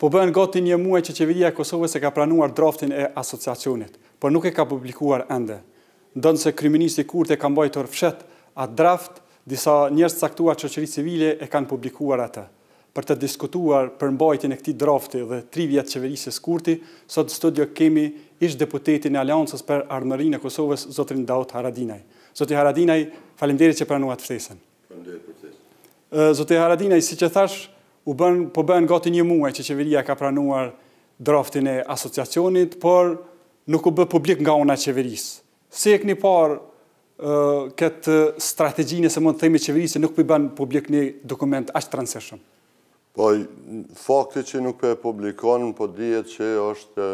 Po bën gati një muaj që qeveria e Kosovës e ka pranuar draftin e asociacionit, por nuk e ka publikuar ende. Ndonse Kriminisë Kurte ka mbajtur fshet atë draft, disa njerëz caktuar çështje civile e kanë publikuar atë për të diskutuar për mbajtin e këtij drafti dhe tri vjet çeverisë së Sot studio kemi ish deputetin e Aleancës për Armërinë e Kosovës, zotrin Daut Haradinaj. Zoti Haradinaj, faleminderit që pranuat ftesën. Faleminderit për ftesë. Zoti Haradinaj, siç e thash u bën po bën gati një muaj që qeveria ka pranuar draftin e asociacionit, por nuk u bë publik nga ona e qeverisë. Si e keni parë uh, kët strategjinë se mund të themi qeverisë nuk po i bën publik një dokument as transhesion. Po fakti që nuk po e publikon, po dihet që është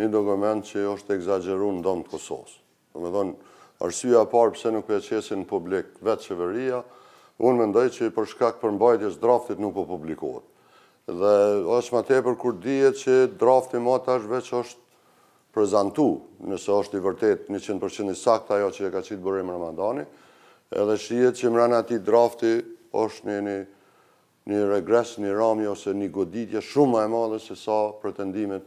një dokument që është të ndonjë kohësos. Domethënë, arsyeja e parë pse nuk po e publik vetë qeveria, unë mendoj që për shkak për mbajtjes draftit nuk po publikohet. Dhe është ma tepër kur dhjet që drafti ma tash veç është prezentu, nëse është i vërtet 100% i sakt ajo që e ka qitë bërë i edhe shijet që mërana ti drafti është një një një regres, një rami ose një goditje shumë e madhe se sa pretendimet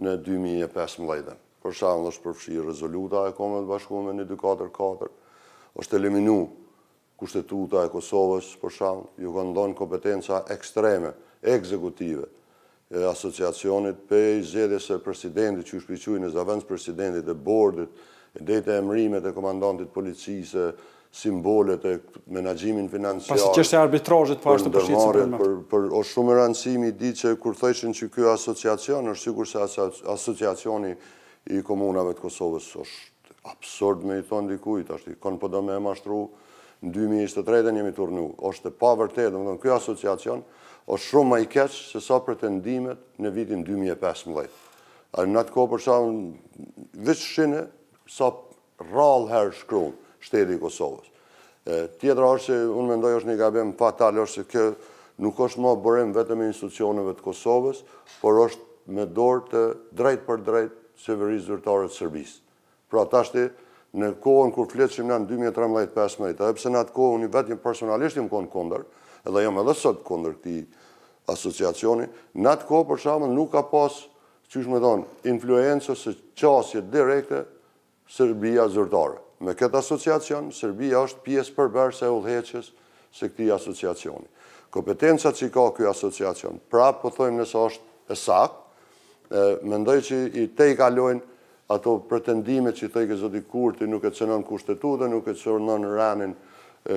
në 2015. Për dhe është përfshirë rezoluta e komet bashkume një 244, është eliminu kushtetuta e Kosovës, për shumë, ju këndonë kompetenca ekstreme, ekzekutive, e asociacionit për zedjes e presidentit që shpiquj në zavëns presidentit e bordit, e dhejtë e e komandantit policisë, simbolet e menagjimin financiar... Pasë që është e arbitrajët, po për ashtë të përshqitë së Për O shumë rëndësimi di që kur thëshin që kjo asociacion, është sikur se asociacioni i komunave të Kosovës është absurd me i thonë dikujt, është i konë përdo po me e mashtru, në 2023 njemi turnu, është pa vërtet, dhe më kjo asociacion, është shumë ma i keqë se sa pretendimet në vitin 2015. A në atë kohë përsa, vishë shine, sa rralë herë shkruun shteti i Kosovës. Tjetëra është unë mendoj është një gabim fatal, është se kjo nuk është ma bërem vetëm e institucioneve të Kosovës, por është me dorë të drejt për drejt sëveri zyrtare të Pra, ta është në kohën kur fletëshim na në 2013-2015, edhe pse në atë kohën unë vetëm personalisht i më kondër, edhe jam edhe sot kondër këti asociacioni, në atë kohë për shaman nuk ka pas, që shme thonë, influencës së qasje direkte Serbia zërtare. Me këtë asociacion, Serbia është pjesë përbërse e ullheqës se këti asociacioni. Kompetenca që ka këj asociacion, prapë përthojmë po nësë është e sakë, mendoj që i te i kalojnë ato pretendimet që i thejke zoti Kurti nuk e cënon kushtetutën, nuk e cënon ranin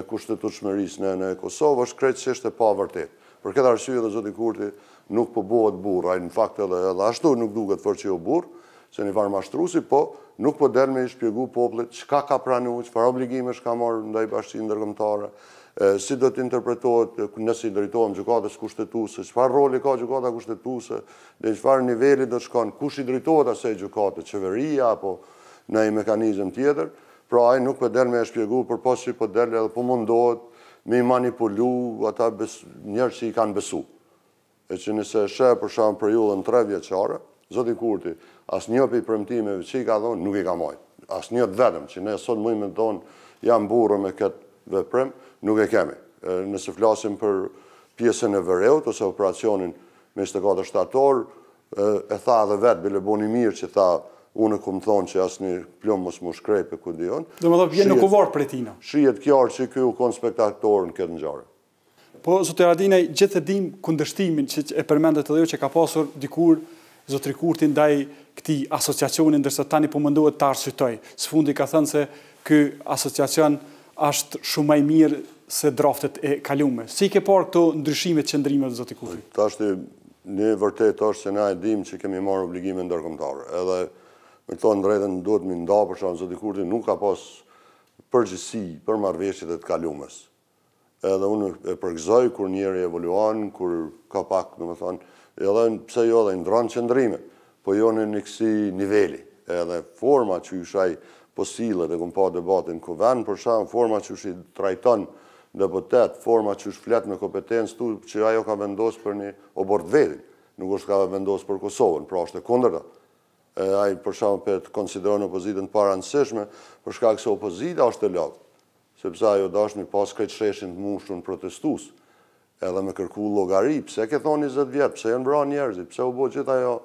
kushtetut shmeris në Kosovë, është krejtë që është e pa vërtet. Për këtë arsye dhe zoti Kurti nuk përbohet po burë, a i në fakt edhe ashtu nuk duke të fërqio burë, që jo një farë mashtrusi, po nuk përderme po i shpjegu poplit, që ka ka pranu, që farë obligime shka marë nda bashkësi ndërgëmtare, si do të interpretohet nësi i drejtohet në gjukatës kushtetuse, qëfar roli ka gjukatës kushtetuse, dhe qëfar nivelli do të shkon, kush i drejtohet asaj gjukatës, gjukatë, qeveria apo në i mekanizm tjetër, pra aj nuk për po del me e shpjegu, për posë që për po del edhe për po mundohet me i manipulu ata njerë që i kanë besu. E që nëse shë për shumë për ju dhe në tre vjeqare, Zotin Kurti, asë një për i përëmtimeve që i ka dhonë, nuk i ka mojë. Asë një të vetëm, që ne sot mëjme dhonë, jam burë me këtë prem, nuk e kemi. Nëse flasim për pjesën e vërreut, ose operacionin me 24 shtator, e tha dhe vetë, bile boni mirë që tha, unë e këmë thonë që asë një plomë mos më shkrej për këtë dionë. Dhe më dhe vjenë në kuvarë për tina. Shrijet kjarë që kjo u konë spektaktorën këtë njërë. Po, zotë Radinaj, gjithë e dim që e përmendet edhe jo që ka pasur dikur zotëri kurti ndaj këti asociacionin, ndërsa tani po mënduhet të arsytoj. Së fundi ka thënë se kë asociacion është shumë maj mirë se draftet e kalume. Si ke parë këto ndryshime të qëndrimet, zëti Kufi? Të është një vërtet është që na e dim që kemi marë obligime në Edhe me këto në drejten duhet më nda përshra në zëti Kufi nuk ka pas përgjësi për marveshjit e të kalumes. Edhe unë e përgëzoj kër njerë e evoluan, kër ka pak, në më thonë, edhe pse jo dhe ndronë dranë qëndrimet, po jo në në kësi niveli edhe forma që ju shaj posilë dhe këmë pa debatin në kuvend, për forma që shi trajton deputet, forma që shi flet me kompetencë tu, që ajo ka vendosë për një obort nuk është ka vendosë për Kosovën, pra është e kunderta. Ajo për shumë për të konsideron opozitën para nësishme, për shka këse opozita është e lakë, sepse ajo dashë një pas këtë sheshin të mushën protestus, edhe me kërku logari, pëse ke thonë 20 vjetë, pëse e në bra njerëzit, pëse u bo gjitha jo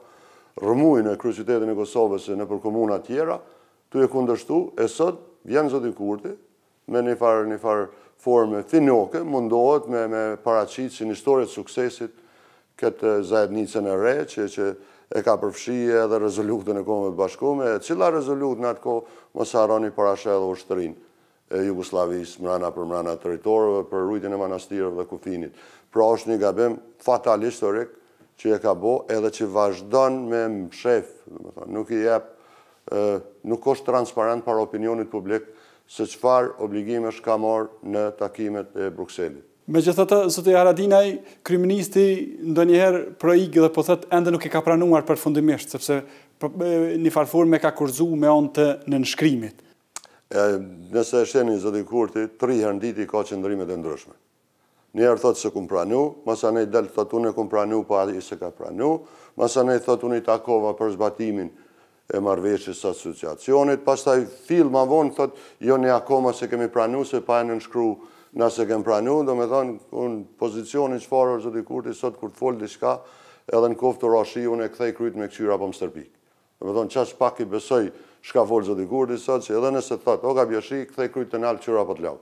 rëmujnë e kryë e Kosovës e në për komunat tjera, Tu e kundështu, e sot vjen Zotin Kurti, me një farë, një farë forme thinoke, mundohet me, me paracitë si një historit suksesit këtë zajednicën e re, që, që e ka përfshije edhe rezolutën e komëve të bashkume, e cila rezolutën atë ko mos haroni parashe edhe ushtërin e Jugoslavis, mrana për mrana teritorëve, për rujtën e manastirëve dhe kufinit. Pra është një gabim fatalistorik që e ka bo edhe që vazhdon me mshef, thonë, nuk i jepë nuk është transparent për opinionit publik se qëfar obligime është ka morë në takimet e Bruxellit. Me gjithë të të, zëtë e Haradinaj, kryministi ndë njëherë dhe po thëtë endë nuk e ka pranuar për fundimisht, sepse po, një farfur me ka kurzu me onë të në nëshkrimit. Nëse e sheni zëtë i kurti, tri hernditi ka qëndrimet e ndryshme. Njerë thotë se kum pranu, masa ne i delë thotë unë e kumë pranu, pa adhi i se ka pranu, masa ne thotë unë i takova për zbatimin e marveshës asociacionit, pas taj fil ma vonë, thot, jo një akoma se kemi pranu, se pa e në nëshkru nëse kemi pranu, dhe me thonë, unë pozicionin që farë, zëti kurti, sot kur të folë shka, edhe në koftë të rashi, unë e kthej kryt me këqyra për më stërpik. Do me thonë, qash pak i besoj, shka folë zëti kurti, sot, që edhe nëse thot, o ka bjeshi, kthej kryt të nalë këqyra për të lau.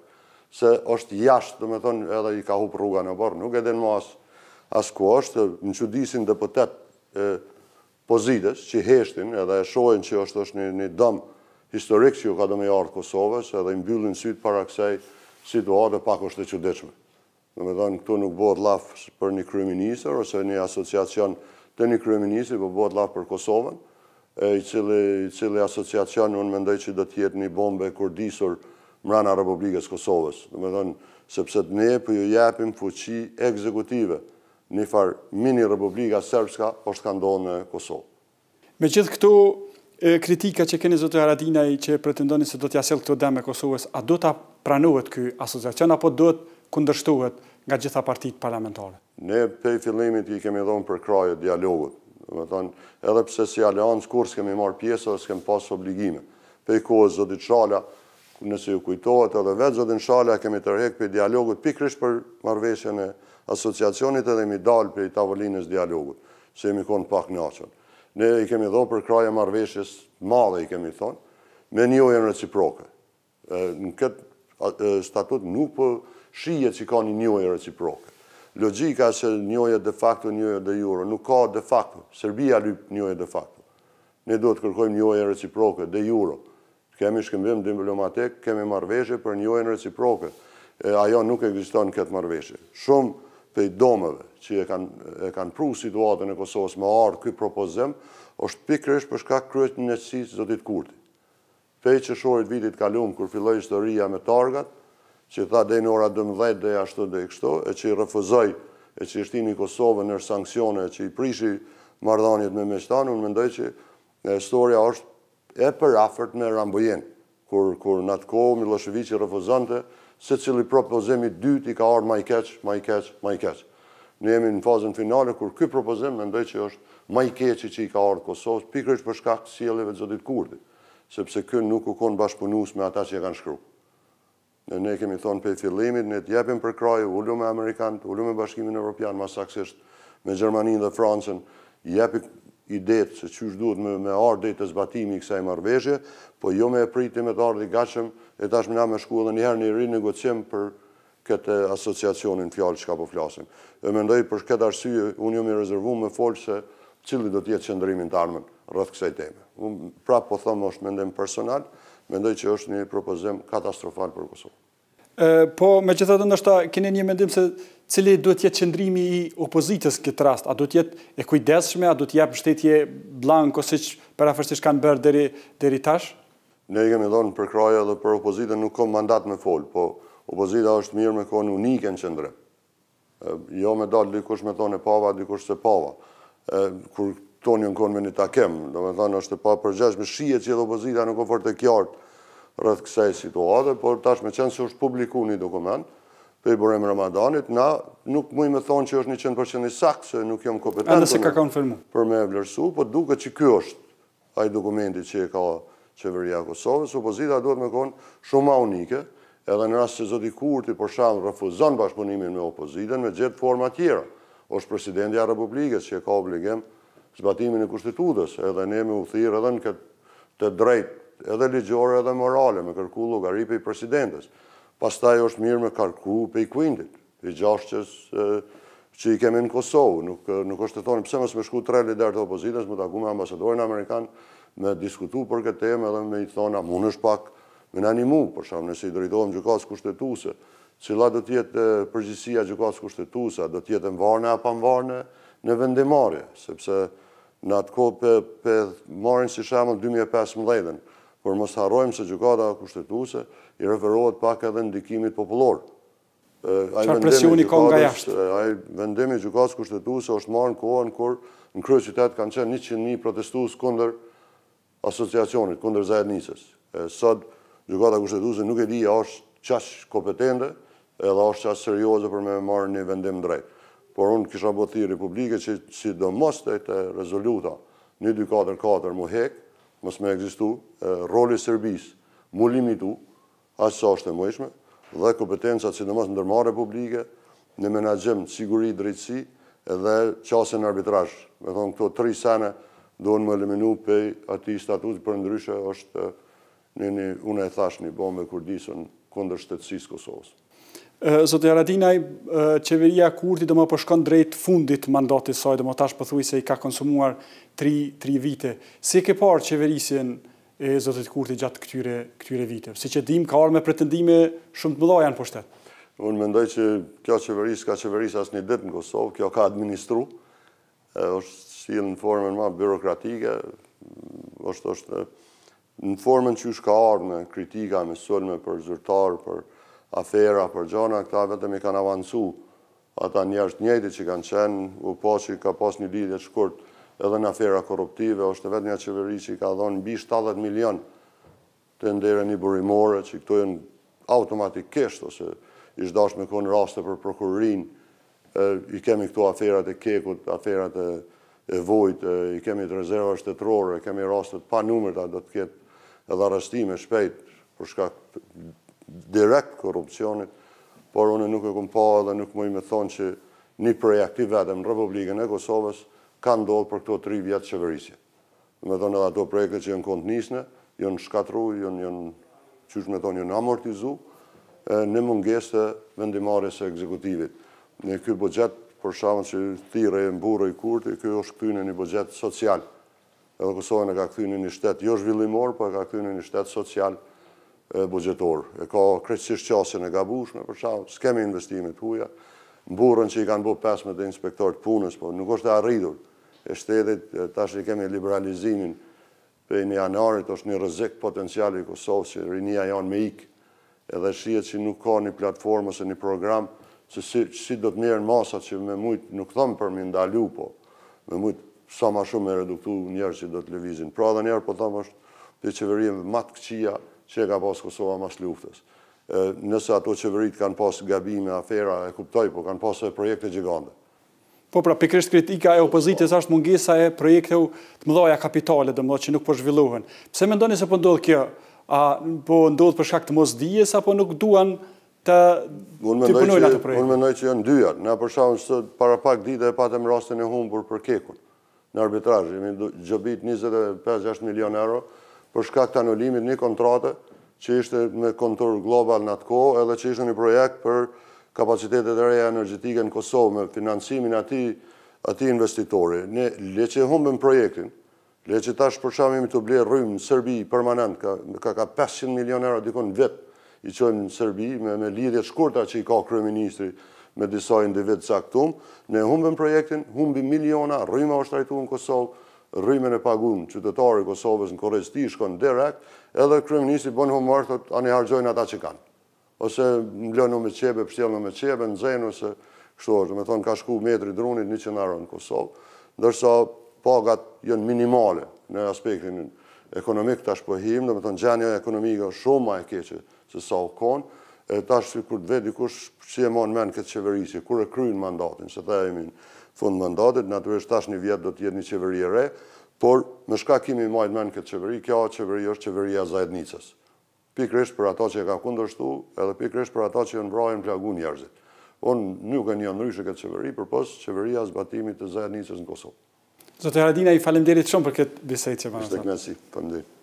Se është jashtë, do me thonë, edhe i ka hup rruga në borë, nuk e den mas, as ku është, në qudisin dëpëtet, pozitës që heshtin edhe e shojnë që është është një dëmë historik që ju ka dëmë i ardhë Kosovës edhe i mbyllin sytë para kësaj situatë pak është e qëdeqme. Në me këtu nuk bëhet lafë për një kryeministër, ose një asociacion të një kryeministër, për po bëhet lafë për Kosovën, i cili asociacion në në mendoj që do tjetë një bombe kurdisur mërana Republikës Kosovës. Në me dhe sepse të ne për po ju jepim fuqi ekzekutive, një farë mini republika serbska, po shtë ka në Kosovë. Me gjithë këtu kritika që keni zotë Haradinaj që pretendoni se do t'ja selë këto dhe Kosovës, a do t'a pranohet këj asociacion, apo do t'a nga gjitha partit parlamentare? Ne pej fillimit i kemi dhonë për kraje dialogut. thonë, edhe pse si alianës kur s'kemi marë pjesë dhe s'kemi pasë obligime. Pej kohës zotit Shala, nëse ju kujtohet edhe vetë zotin Shala, kemi tërhek për dialogut pikrish për marveshën e asociacionit edhe mi dalë për i tavolinës dialogut, se mi konë pak në aqën. Ne i kemi dho për kraje marveshës, ma dhe i kemi thonë, me një ojën reciproke. Në këtë statut nuk për po shije që ka një një reciproke. Logika se një ojë de facto, një ojë de juro, nuk ka de facto, Serbia lyp një ojë de facto. Ne duhet kërkojmë një ojë reciproke, de juro. Kemi shkëmbim diplomatik, kemi marveshe për një ojën reciproke. Ajo nuk e gjithëton këtë marveshe. Shumë pej domëve që e kanë pru situatën e Kosovës më ardhë këj propozem, është pikrish përshka kryet një nëqësi zotit kurti. Pej që shorit vitit kalumë kër filloj historia me targat, që tha dhe në ora 12 dhe ashtu dhe i kështu, e që i rëfëzaj e që i shtini Kosovë nërë sankcione, e që i prishi mardhanjet me meçtanë, unë mendoj që e storja është e për afert me rambojenë, kur në atë kohë Milosevic i rëfëzante, se cili propozemi dyt i ka arë ma i keqë, ma i keq. ma i Në jemi në fazën finale, kur këj propozem me ndoj që është ma i keqë që i ka arë Kosovës, pikrish për shkak sieleve të zotit kurdi, sepse kënë nuk u konë bashkëpunus me ata që e kanë shkru. Në ne kemi thonë për fillimit, ne t'jepim për kraju, ullu me Amerikanë, ullu me bashkimin e Europianë, ma saksisht me Gjermaninë dhe Francën, jepim idetë se që është duhet me ardhejt e zbatimi i kësaj marveshje, po jo me e priti me të ardhejt gachem, e tash mëna me shku edhe njëherë një rinë negocijem për këtë asociacionin fjallë që ka po flasim. E me ndoj për këtë arsye, unë jo mi rezervu me folë se cili do tjetë qëndërimin të armën rrëth kësaj teme. Pra po thëmë është mendem personal, me ndoj që është një propozim katastrofal për Kosovë po me gjitha të ndështë, kene një mendim se cili duhet jetë qëndrimi i opozitës këtë rast, a duhet jetë e kujdeshme, a duhet jetë shtetje blanko, si që për kanë bërë deri, deri tash? Ne i kemi dhonë për kraja dhe për opozitën nuk kom mandat me folë, po opozita është mirë me konë unike në qëndre. Jo me dalë dikush me tonë e pava, dikush se pava. kur tonë njën konë me një takem, do me thonë është e pa përgjash, me që opozita nuk fortë të kjartë, rrëth kësaj situate, por tash me qenë se është publiku një dokument, për i borem Ramadanit, na nuk mui me thonë që është një 100% i sakë, se nuk jam kompetent për me vlerësu, po duke që kjo është ajë dokumenti që e ka qeveria Kosovës, opozita duhet me konë shumë unike, edhe në rrasë që Zoti Kurti, për shamë, refuzon bashkëpunimin me opozitën, me gjithë forma tjera, është presidentja Republikës që e ka obligim zbatimin e kushtetudës, edhe ne me u thirë edhe në këtë drejtë edhe ligjore edhe morale, me kërku logari për i presidentës. Pastaj është mirë me kërku për i kuindit, i gjashqës që i kemi në Kosovë. Nuk është të thonë, pëse mësë me shku tre lider të opozitës, më të aku me ambasadorin Amerikan me diskutu për këtë temë edhe me i thonë, a mund është pak me në animu, për shumë nësi i drejtojmë gjukatës kushtetuse, cila do tjetë përgjësia gjukatës kushtetuse, do tjetë në varnë apë në varnë në vendimare, sepse në atë kohë për marrin si shemën 2015-ën, por mos harrojmë se gjykata kushtetuese i referohet pak edhe ndikimit popullor. Ai vendimi ka nga jashtë. Ai vendimi i gjykatës kushtetuese është marrë në kohën kur në krye qytet kanë qenë 100.000 protestues kundër asociacionit, kundër Zajednicës. Sot gjykata kushtetuese nuk e di a është çash kompetente edhe është qash serioze për me marrë një vendim drejt. Por unë kisha bëthi Republike që si do mos të e të rezoluta 1244 muhek, mos me egzistu, roli Serbis, mulimi tu, asë sa është e mëjshme, dhe kompetencat si në mos në republike, në menagjëm të drejtësi, dhe qasën arbitrash. Me thonë, këto tri sene do në më eliminu pej ati statut për ndryshe është një një, une e thash një bombe kurdisën kondër shtetsisë Kosovës. Zotë Jaradinaj, qeveria Kurti dhe më përshkon drejt fundit mandatit saj, dhe më tash përthuj se i ka konsumuar 3 vite. Si ke parë qeverisin e Zotët Kurti gjatë këtyre, këtyre vite? Si që dim, ka orë me pretendime shumë të mëdoja në pushtet? Unë mendoj që kjo qeveris ka qeveris asë një ditë në Kosovë, kjo ka administru, është si në formën ma byrokratike, është është në formën që është ka orë me kritika, me sëllme për zyrtarë, për afera për gjona, këta vetëm i kanë avancu. Ata njështë njëti që kanë qenë, u po që ka pos një lidhje shkurt edhe në afera korruptive, është vetë një qeveri që i ka dhonë bi 70 milion të ndere një burimore, që i këtu automatik automatikisht, ose ishtë dash me kënë raste për prokurërin, i kemi këtu aferat e kekut, aferat e vojt, i kemi të rezerva shtetrore, i kemi rastet pa numërta, do të ketë edhe arrestime shpejt, përshka direkt korupcionit, por unë nuk e këmë pa dhe nuk më i me thonë që një projekti vetëm në Republikën e Kosovës ka ndodhë për këto tri vjetë qeverisje. Dhe me thonë edhe ato projekte që jënë kontë nisne, jënë shkatru, jënë, qështë me thonë, jënë amortizu, në mungesë të vendimarës e ekzekutivit. Në kjo bëgjet, për shavën që thire e mburë i kurti, kjo është këtë në një bëgjet social. Edhe Kosovën e ka këtë në një shtetë jo zhvillimor, për ka këty në një shtetë social bugjetor, e ka kreqësisht qasën e gabushme, përshamë, s'kemi investimit huja, më burën që i kanë bërë 15 inspektor të punës, po nuk është arridur, e shtetit, tash i kemi liberalizimin për një anarit, është një rëzik potenciali i Kosovë, që rinia janë me ikë, edhe shqiet që nuk ka një platformë ose një program, që si do të njerën masat që me mujtë, nuk thëmë për më ndalu, po me mujtë sa ma shumë me reduktu njerë që do të levizin. Pra dhe njerë, po thëmë është të qeverim matë këqia, që e ka pasë Kosova mas luftës. Nëse ato qeverit kanë pas gabime, afera, e kuptoj, po kanë pasë e projekte gjigande. Po pra, pikrisht kritika e opozitës është mungesa e projekte të mëdhaja kapitale, dhe që nuk po zhvilluhen. Pse me ndoni se po ndodhë kjo? A po ndodhë për shkak të mos apo nuk duan të punojnë atë projekte? Unë mendoj që janë dyjat. Në përshavën së para pak dite e patëm rastin e humë për kekun. Në arbitrajë, jemi gjëbit 25-6 milion euro, për shkak të anulimit një kontrate që ishte me kontor global në atë kohë edhe që ishte një projekt për kapacitetet e reja energetike në Kosovë me financimin ati, investitori. Ne le që humbëm projektin, le që tash përshamim të ble rrymë në Serbi permanent, ka, ka, 500 milion euro dikon vetë i qojmë në Serbi me, me lidhje shkurta që i ka kërëministri me disa individ saktum, ne humbëm projektin, humbim miliona, rrymë është rajtu në Kosovë, rrimën e pagun qytetarë i Kosovës në Korejës ti shkon direkt, edhe kryeministri bën homework thotë i hargjojnë ata që kanë. Ose mblën me çepe, pshtjellën me çepe, nxjerrën ose kështu është. Do të thonë ka shku metri drunit 100 euro në Kosovë, ndërsa pagat janë minimale në aspektin ekonomik tash po him, do të thonë gjendja ekonomike është shumë më e keqe se sa u kon. E tash sikur të vë kush që e mon men këtë qeverisje kur e kryjnë mandatin, se thajmin fund mandatit, naturisht tash një vjetë do t'jetë një qeveri e re, por në shka kimi majtë menë në këtë qeveri, kjo qeveri është qeveri e zajednicës. Pikrish për ato që e ka kundërshtu, edhe pikrish për ato që e në plagun plagu njerëzit. nuk e një nëryshë këtë qeveri, për posë qeveri e zbatimit të zajednicës në Kosovë. Zotë Haradina, i falemderit shumë për këtë bisej që më nështë.